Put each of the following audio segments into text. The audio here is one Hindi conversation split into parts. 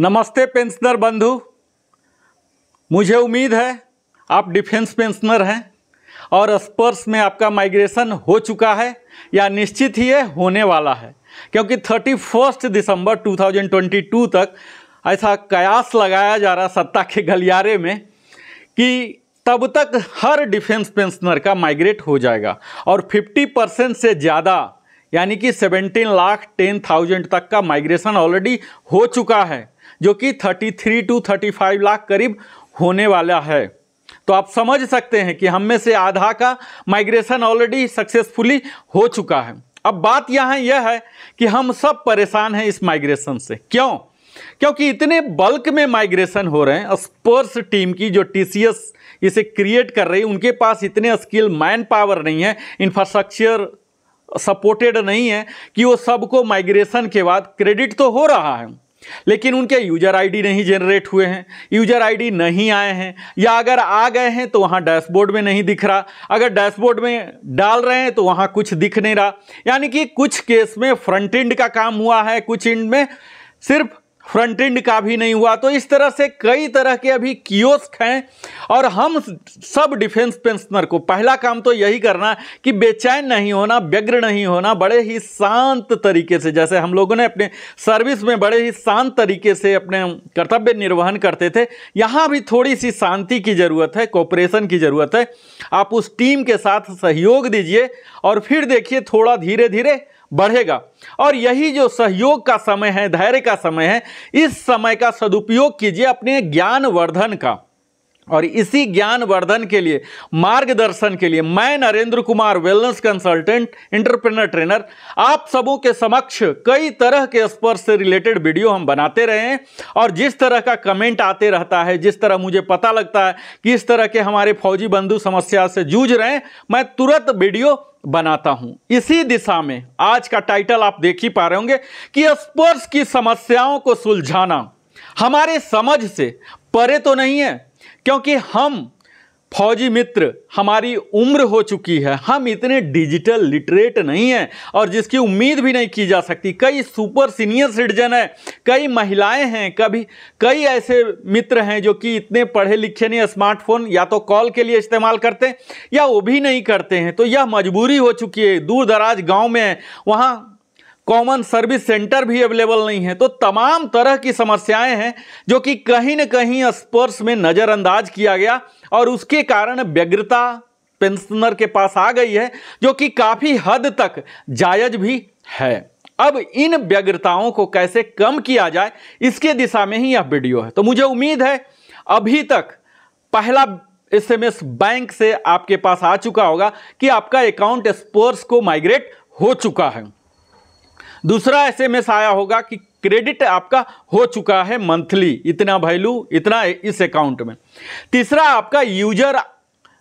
नमस्ते पेंशनर बंधु मुझे उम्मीद है आप डिफेंस पेंशनर हैं और स्पर्श में आपका माइग्रेशन हो चुका है या निश्चित ही है होने वाला है क्योंकि थर्टी फर्स्ट दिसंबर 2022 तक ऐसा कयास लगाया जा रहा सत्ता के गलियारे में कि तब तक हर डिफेंस पेंशनर का माइग्रेट हो जाएगा और 50 परसेंट से ज़्यादा यानी कि 17 लाख 10,000 तक का माइग्रेशन ऑलरेडी हो चुका है जो कि 33 टू 35 लाख करीब होने वाला है तो आप समझ सकते हैं कि हम में से आधा का माइग्रेशन ऑलरेडी सक्सेसफुली हो चुका है अब बात यहाँ यह है कि हम सब परेशान हैं इस माइग्रेशन से क्यों क्योंकि इतने बल्क में माइग्रेशन हो रहे हैं स्पोर्ट्स टीम की जो टी इसे क्रिएट कर रही उनके पास इतने स्किल मैन पावर नहीं है इंफ्रास्ट्रक्चर सपोर्टेड नहीं है कि वो सबको माइग्रेशन के बाद क्रेडिट तो हो रहा है लेकिन उनके यूजर आईडी नहीं जनरेट हुए हैं यूजर आईडी नहीं आए हैं या अगर आ गए हैं तो वहाँ डैशबोर्ड में नहीं दिख रहा अगर डैशबोर्ड में डाल रहे हैं तो वहाँ कुछ दिख नहीं रहा यानी कि कुछ केस में फ्रंट एंड का काम हुआ है कुछ एंड में सिर्फ फ्रंट एंड का भी नहीं हुआ तो इस तरह से कई तरह के अभी कियोस्क हैं और हम सब डिफेंस पेंशनर को पहला काम तो यही करना कि बेचैन नहीं होना व्यग्र नहीं होना बड़े ही शांत तरीके से जैसे हम लोगों ने अपने सर्विस में बड़े ही शांत तरीके से अपने कर्तव्य निर्वहन करते थे यहाँ भी थोड़ी सी शांति की ज़रूरत है कॉपरेशन की ज़रूरत है आप उस टीम के साथ सहयोग दीजिए और फिर देखिए थोड़ा धीरे धीरे बढ़ेगा और यही जो सहयोग का समय है धैर्य का समय है इस समय का सदुपयोग कीजिए अपने ज्ञानवर्धन का और इसी ज्ञान वर्धन के लिए मार्गदर्शन के लिए मैं Narendra Kumar wellness consultant entrepreneur trainer आप सबों के समक्ष कई तरह के स्पर्श से रिलेटेड वीडियो हम बनाते रहे हैं और जिस तरह का कमेंट आते रहता है जिस तरह मुझे पता लगता है कि इस तरह के हमारे फौजी बंधु समस्या से जूझ रहे हैं मैं तुरंत वीडियो बनाता हूं इसी दिशा में आज का टाइटल आप देख ही पा रहे होंगे कि स्पर्श की समस्याओं को सुलझाना हमारे समझ से परे तो नहीं है क्योंकि हम फौजी मित्र हमारी उम्र हो चुकी है हम इतने डिजिटल लिटरेट नहीं हैं और जिसकी उम्मीद भी नहीं की जा सकती कई सुपर सीनियर सिटीजन हैं कई महिलाएं हैं कभी कई ऐसे मित्र हैं जो कि इतने पढ़े लिखे नहीं स्मार्टफोन या तो कॉल के लिए इस्तेमाल करते हैं या वो भी नहीं करते हैं तो यह मजबूरी हो चुकी है दूर दराज गाँव में वहाँ कॉमन सर्विस सेंटर भी अवेलेबल नहीं है तो तमाम तरह की समस्याएं हैं जो कि कहीं न कहीं स्पर्श में नज़रअंदाज किया गया और उसके कारण व्यग्रता पेंशनर के पास आ गई है जो कि काफ़ी हद तक जायज भी है अब इन व्यग्रताओं को कैसे कम किया जाए इसके दिशा में ही यह वीडियो है तो मुझे उम्मीद है अभी तक पहला एसएमएस बैंक से आपके पास आ चुका होगा कि आपका अकाउंट स्पोर्ट्स को माइग्रेट हो चुका है दूसरा एसएमएस आया होगा कि क्रेडिट आपका हो चुका है मंथली इतना वैल्यू इतना इस अकाउंट में तीसरा आपका यूजर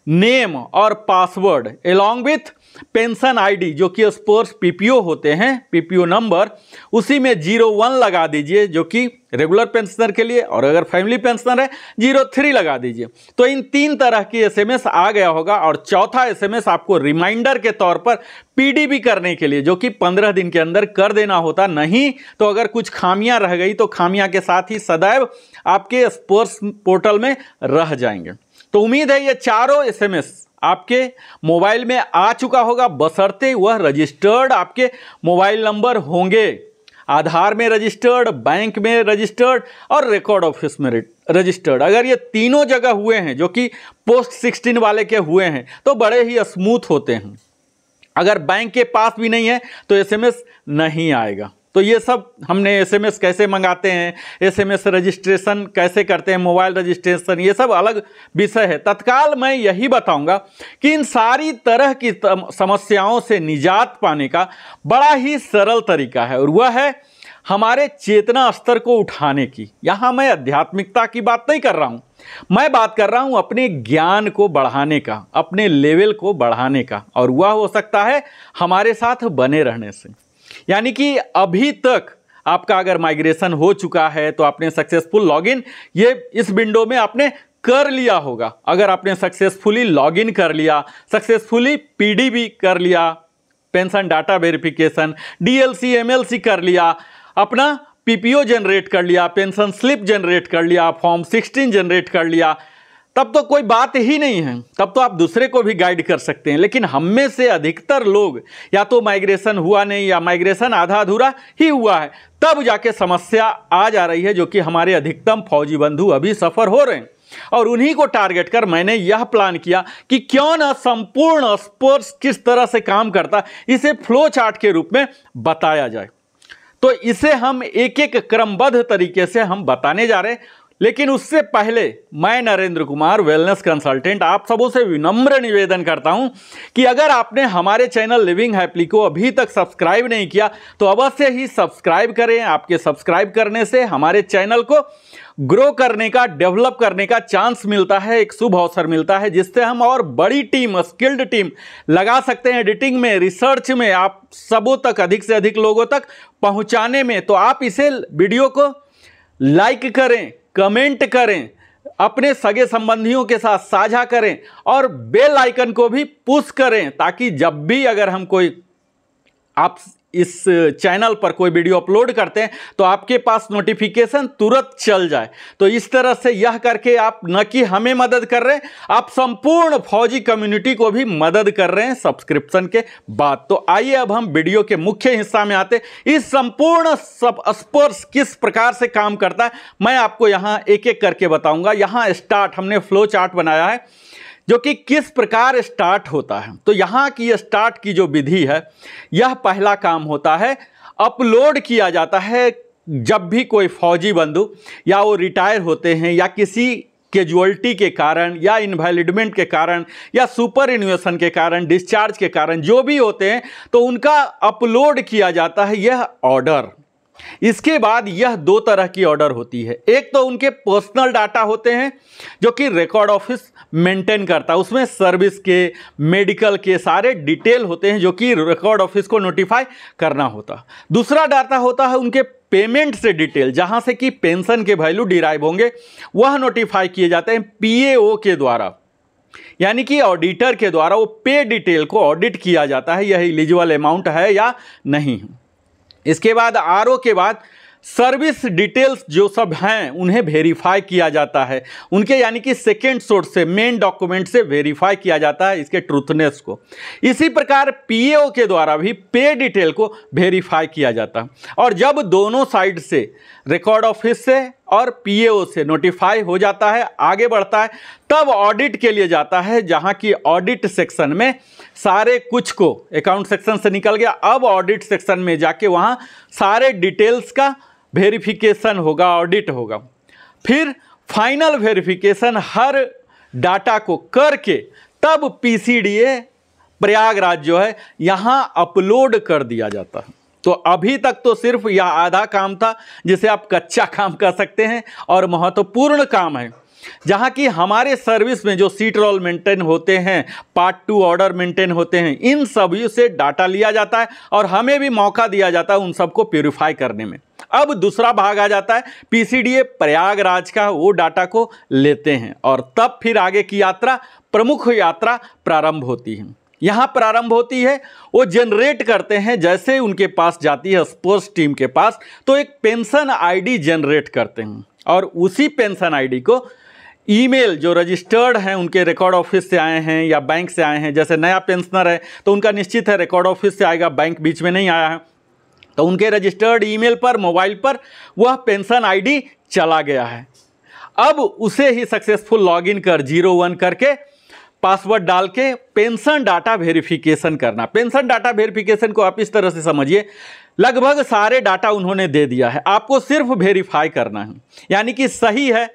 नेम और password along with pension ID जो कि स्पोर्ट्स पीपीओ होते हैं पीपीओ नंबर उसी में जीरो वन लगा दीजिए जो कि रेगुलर पेंशनर के लिए और अगर फैमिली पेंशनर है जीरो थ्री लगा दीजिए तो इन तीन तरह की एसएमएस आ गया होगा और चौथा एसएमएस आपको रिमाइंडर के तौर पर पीडीबी करने के लिए जो कि पंद्रह दिन के अंदर कर देना होता नहीं तो अगर कुछ खामियां रह गई तो खामियां के साथ ही सदैव आपके स्पोर्ट्स पोर्टल में रह जाएंगे तो उम्मीद है ये चारों एसएमएस आपके मोबाइल में आ चुका होगा बसरते वह रजिस्टर्ड आपके मोबाइल नंबर होंगे आधार में रजिस्टर्ड बैंक में रजिस्टर्ड और रिकॉर्ड ऑफिस में रजिस्टर्ड अगर ये तीनों जगह हुए हैं जो कि पोस्ट सिक्सटीन वाले के हुए हैं तो बड़े ही स्मूथ होते हैं अगर बैंक के पास भी नहीं है तो एसएमएस नहीं आएगा तो ये सब हमने एसएमएस कैसे मंगाते हैं एसएमएस रजिस्ट्रेशन कैसे करते हैं मोबाइल रजिस्ट्रेशन ये सब अलग विषय है तत्काल मैं यही बताऊंगा कि इन सारी तरह की समस्याओं से निजात पाने का बड़ा ही सरल तरीका है और वह है हमारे चेतना स्तर को उठाने की यहाँ मैं आध्यात्मिकता की बात नहीं कर रहा हूँ मैं बात कर रहा हूँ अपने ज्ञान को बढ़ाने का अपने लेवल को बढ़ाने का और वह हो सकता है हमारे साथ बने रहने से यानी कि अभी तक आपका अगर माइग्रेशन हो चुका है तो आपने सक्सेसफुल लॉगिन ये इस विंडो में आपने कर लिया होगा अगर आपने सक्सेसफुली लॉगिन कर लिया सक्सेसफुली पीडीबी कर लिया pension data verification DLC MLC कर लिया अपना पीपीओ जनरेट कर लिया पेंशन स्लिप जनरेट कर लिया फॉर्म 16 जनरेट कर लिया तब तो कोई बात ही नहीं है तब तो आप दूसरे को भी गाइड कर सकते हैं लेकिन हम में से अधिकतर लोग या तो माइग्रेशन हुआ नहीं या माइग्रेशन आधा अधूरा ही हुआ है तब जाके समस्या आ जा रही है जो कि हमारे अधिकतम फौजी बंधु अभी सफ़र हो रहे हैं और उन्हीं को टारगेट कर मैंने यह प्लान किया कि क्यों ना संपूर्ण स्पोर्ट्स किस तरह से काम करता इसे फ्लो चार्ट के रूप में बताया जाए तो इसे हम एक एक क्रमबद्ध तरीके से हम बताने जा रहे लेकिन उससे पहले मैं नरेंद्र कुमार वेलनेस कंसल्टेंट आप सबों से विनम्र निवेदन करता हूं कि अगर आपने हमारे चैनल लिविंग हैप्पी को अभी तक सब्सक्राइब नहीं किया तो अवश्य ही सब्सक्राइब करें आपके सब्सक्राइब करने से हमारे चैनल को ग्रो करने का डेवलप करने का चांस मिलता है एक शुभ अवसर मिलता है जिससे हम और बड़ी टीम स्किल्ड टीम लगा सकते हैं एडिटिंग में रिसर्च में आप सबों तक अधिक से अधिक लोगों तक पहुँचाने में तो आप इसे वीडियो को लाइक करें कमेंट करें अपने सगे संबंधियों के साथ साझा करें और बेल आइकन को भी पुश करें ताकि जब भी अगर हम कोई आप इस चैनल पर कोई वीडियो अपलोड करते हैं तो आपके पास नोटिफिकेशन तुरंत चल जाए तो इस तरह से यह करके आप न कि हमें मदद कर रहे हैं आप संपूर्ण फौजी कम्युनिटी को भी मदद कर रहे हैं सब्सक्रिप्शन के बाद तो आइए अब हम वीडियो के मुख्य हिस्सा में आते इस संपूर्ण सब स्पर्श किस प्रकार से काम करता है मैं आपको यहाँ एक एक करके बताऊंगा यहाँ स्टार्ट हमने फ्लो चार्ट बनाया है जो कि किस प्रकार स्टार्ट होता है तो यहाँ की स्टार्ट की जो विधि है यह पहला काम होता है अपलोड किया जाता है जब भी कोई फौजी बंधु या वो रिटायर होते हैं या किसी केजुअलिटी के कारण या इन्वेलिडमेंट के कारण या सुपर इन्वेशन के कारण डिस्चार्ज के कारण जो भी होते हैं तो उनका अपलोड किया जाता है यह ऑर्डर इसके बाद यह दो तरह की ऑर्डर होती है एक तो उनके पर्सनल डाटा होते हैं जो कि रिकॉर्ड ऑफिस मेंटेन करता है उसमें सर्विस के मेडिकल के सारे डिटेल होते हैं जो कि रिकॉर्ड ऑफिस को नोटिफाई करना होता दूसरा डाटा होता है उनके पेमेंट से डिटेल जहां से कि पेंशन के वैल्यू डिराइव होंगे वह नोटिफाई किए जाते हैं पी के द्वारा यानी कि ऑडिटर के द्वारा वो पे डिटेल को ऑडिट किया जाता है यह इलिजिबल अमाउंट है या नहीं इसके बाद आर के बाद सर्विस डिटेल्स जो सब हैं उन्हें वेरीफाई किया जाता है उनके यानी कि सेकेंड सोर्स से मेन डॉक्यूमेंट से वेरीफाई किया जाता है इसके ट्रूथनेस को इसी प्रकार पीएओ के द्वारा भी पे डिटेल को वेरीफाई किया जाता है और जब दोनों साइड से रिकॉर्ड ऑफिस से और पीएओ से नोटिफाई हो जाता है आगे बढ़ता है तब ऑडिट के लिए जाता है जहाँ की ऑडिट सेक्शन में सारे कुछ को अकाउंट सेक्शन से निकल गया अब ऑडिट सेक्शन में जाके वहाँ सारे डिटेल्स का वेरिफिकेशन होगा ऑडिट होगा फिर फाइनल वेरिफिकेशन हर डाटा को करके तब पीसीडीए प्रयागराज जो है यहाँ अपलोड कर दिया जाता है तो अभी तक तो सिर्फ यह आधा काम था जिसे आप कच्चा काम कह सकते हैं और महत्वपूर्ण काम है जहाँ की हमारे सर्विस में जो सीट रोल मेंटेन होते हैं पार्ट टू ऑर्डर मेंटेन होते हैं इन सभी से डाटा लिया जाता है और हमें भी मौका दिया जाता है उन सबको प्योरीफाई करने में अब दूसरा भाग आ जाता है पीसीडीए प्रयागराज का वो डाटा को लेते हैं और तब फिर आगे की यात्रा प्रमुख यात्रा प्रारंभ होती है यहाँ प्रारंभ होती है वो जनरेट करते हैं जैसे उनके पास जाती है स्पोर्ट्स टीम के पास तो एक पेंशन आईडी जनरेट करते हैं और उसी पेंशन आईडी को ईमेल जो रजिस्टर्ड हैं उनके रिकॉर्ड ऑफिस से आए हैं या बैंक से आए हैं जैसे नया पेंशनर है तो उनका निश्चित है रिकॉर्ड ऑफिस से आएगा बैंक बीच में नहीं आया है तो उनके रजिस्टर्ड ईमेल पर मोबाइल पर वह पेंशन आईडी चला गया है अब उसे ही सक्सेसफुल लॉगिन कर जीरो वन करके पासवर्ड डाल के पेंशन डाटा वेरिफिकेशन करना पेंशन डाटा वेरिफिकेशन को आप इस तरह से समझिए लगभग सारे डाटा उन्होंने दे दिया है आपको सिर्फ वेरीफाई करना है यानी कि सही है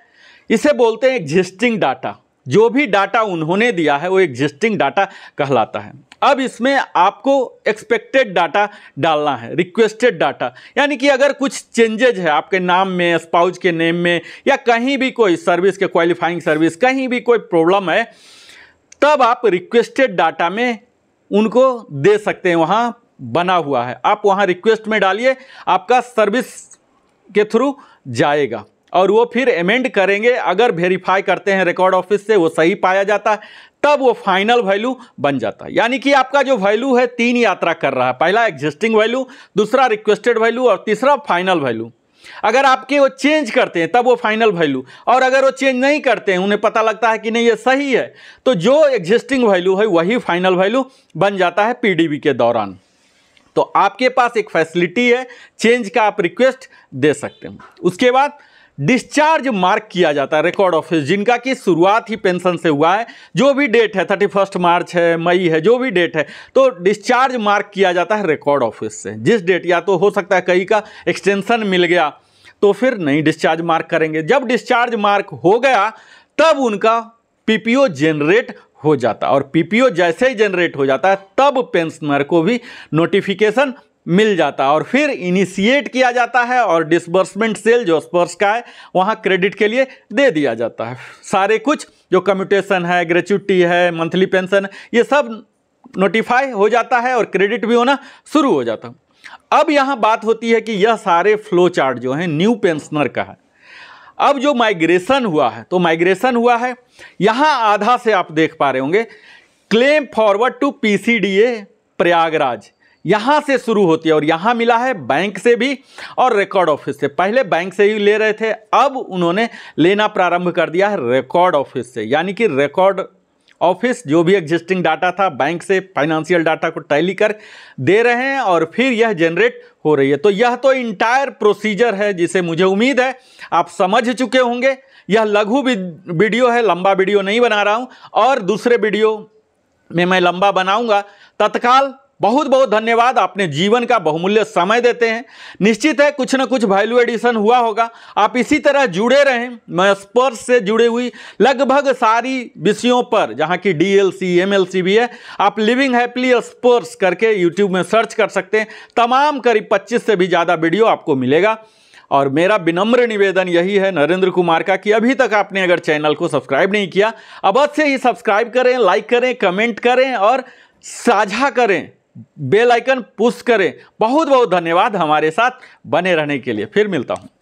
इसे बोलते हैं एग्जिस्टिंग डाटा जो भी डाटा उन्होंने दिया है वो एग्जिस्टिंग डाटा कहलाता है अब इसमें आपको एक्सपेक्टेड डाटा डालना है रिक्वेस्टेड डाटा यानी कि अगर कुछ चेंजेज है आपके नाम में स्पाउज के नेम में या कहीं भी कोई सर्विस के क्वालिफाइंग सर्विस कहीं भी कोई प्रॉब्लम है तब आप रिक्वेस्टेड डाटा में उनको दे सकते हैं वहाँ बना हुआ है आप वहाँ रिक्वेस्ट में डालिए आपका सर्विस के थ्रू जाएगा और वो फिर अमेंड करेंगे अगर वेरीफाई करते हैं रिकॉर्ड ऑफिस से वो सही पाया जाता है तब वो फाइनल वैल्यू बन जाता है यानी कि आपका जो वैल्यू है तीन यात्रा कर रहा है पहला एग्जिस्टिंग वैल्यू दूसरा रिक्वेस्टेड वैल्यू और तीसरा फाइनल वैल्यू अगर आपके वो चेंज करते हैं तब वो फाइनल वैल्यू और अगर वो चेंज नहीं करते हैं उन्हें पता लगता है कि नहीं ये सही है तो जो एग्जिस्टिंग वैल्यू है वही फाइनल वैल्यू बन जाता है पी के दौरान तो आपके पास एक फैसिलिटी है चेंज का आप रिक्वेस्ट दे सकते हैं उसके बाद डिस्चार्ज मार्क किया जाता है रिकॉर्ड ऑफिस जिनका कि शुरुआत ही पेंशन से हुआ है जो भी डेट है थर्टी फर्स्ट मार्च है मई है जो भी डेट है तो डिस्चार्ज मार्क किया जाता है रिकॉर्ड ऑफिस से जिस डेट या तो हो सकता है कहीं का एक्सटेंशन मिल गया तो फिर नहीं डिस्चार्ज मार्क करेंगे जब डिस्चार्ज मार्क हो गया तब उनका पी जनरेट हो जाता और पीपीओ जैसे ही जनरेट हो जाता है तब पेंशनर को भी नोटिफिकेशन मिल जाता है और फिर इनिशिएट किया जाता है और डिसबर्समेंट सेल जो स्पर्श का है वहाँ क्रेडिट के लिए दे दिया जाता है सारे कुछ जो कम्यूटेशन है ग्रेचुटी है मंथली पेंशन ये सब नोटिफाई हो जाता है और क्रेडिट भी होना शुरू हो जाता है अब यहाँ बात होती है कि यह सारे फ्लो चार्ट जो है न्यू पेंशनर का है अब जो माइग्रेशन हुआ है तो माइग्रेशन हुआ है यहाँ आधा से आप देख पा रहे होंगे claim forward to P Prayagraj यहाँ से शुरू होती है और यहाँ मिला है बैंक से भी और रिकॉर्ड ऑफिस से पहले बैंक से ही ले रहे थे अब उन्होंने लेना प्रारंभ कर दिया है रिकॉर्ड ऑफिस से यानी कि रिकॉर्ड ऑफिस जो भी एग्जिस्टिंग डाटा था बैंक से फाइनेंशियल डाटा को टैली कर दे रहे हैं और फिर यह जनरेट हो रही है तो यह तो इंटायर प्रोसीजर है जिसे मुझे उम्मीद है आप समझ चुके होंगे यह लघु वीडियो है लंबा वीडियो नहीं बना रहा हूँ और दूसरे वीडियो में मैं लंबा बनाऊँगा तत्काल बहुत बहुत धन्यवाद आपने जीवन का बहुमूल्य समय देते हैं निश्चित है कुछ ना कुछ वैल्यू एडिशन हुआ होगा आप इसी तरह जुड़े रहें मैं स्पर्श से जुड़ी हुई लगभग सारी विषयों पर जहाँ की D L C M L C भी है आप लिविंग हैप्पली स्पर्श करके यूट्यूब में सर्च कर सकते हैं तमाम करीब पच्चीस से भी ज़्यादा वीडियो आपको मिलेगा और मेरा विनम्र निवेदन यही है नरेंद्र कुमार का कि अभी तक आपने अगर चैनल को सब्सक्राइब नहीं किया अवश्य ही सब्सक्राइब करें लाइक करें कमेंट करें और साझा करें बेल आइकन पुश करें बहुत बहुत धन्यवाद हमारे साथ बने रहने के लिए फिर मिलता हूँ